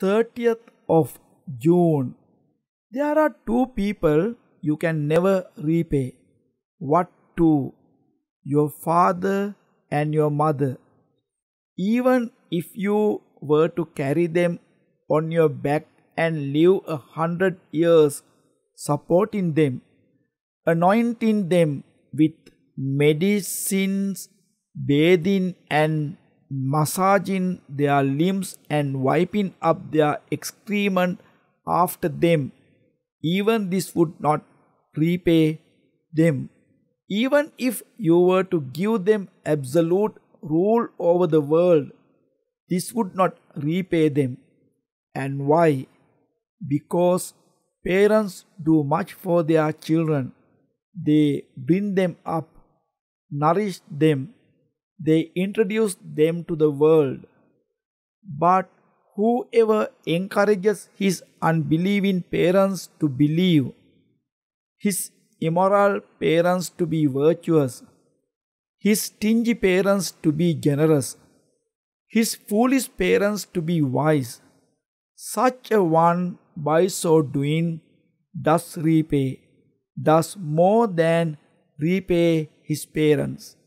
30th of June. There are two people you can never repay. What two? Your father and your mother. Even if you were to carry them on your back and live a hundred years supporting them, anointing them with medicines, bathing and massaging their limbs and wiping up their excrement after them. Even this would not repay them. Even if you were to give them absolute rule over the world, this would not repay them. And why? Because parents do much for their children. They bring them up, nourish them, they introduce them to the world. But whoever encourages his unbelieving parents to believe, his immoral parents to be virtuous, his stingy parents to be generous, his foolish parents to be wise, such a one by so doing does repay, does more than repay his parents.